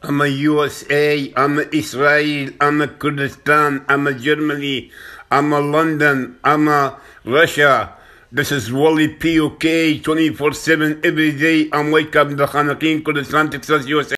I'm a USA, I'm a Israel, I'm a Kurdistan, I'm a Germany, I'm a London, I'm a Russia. This is Wally PUK 24 7 every day. I'm Wake Up, the Hanakin, Kurdistan, Texas, USA.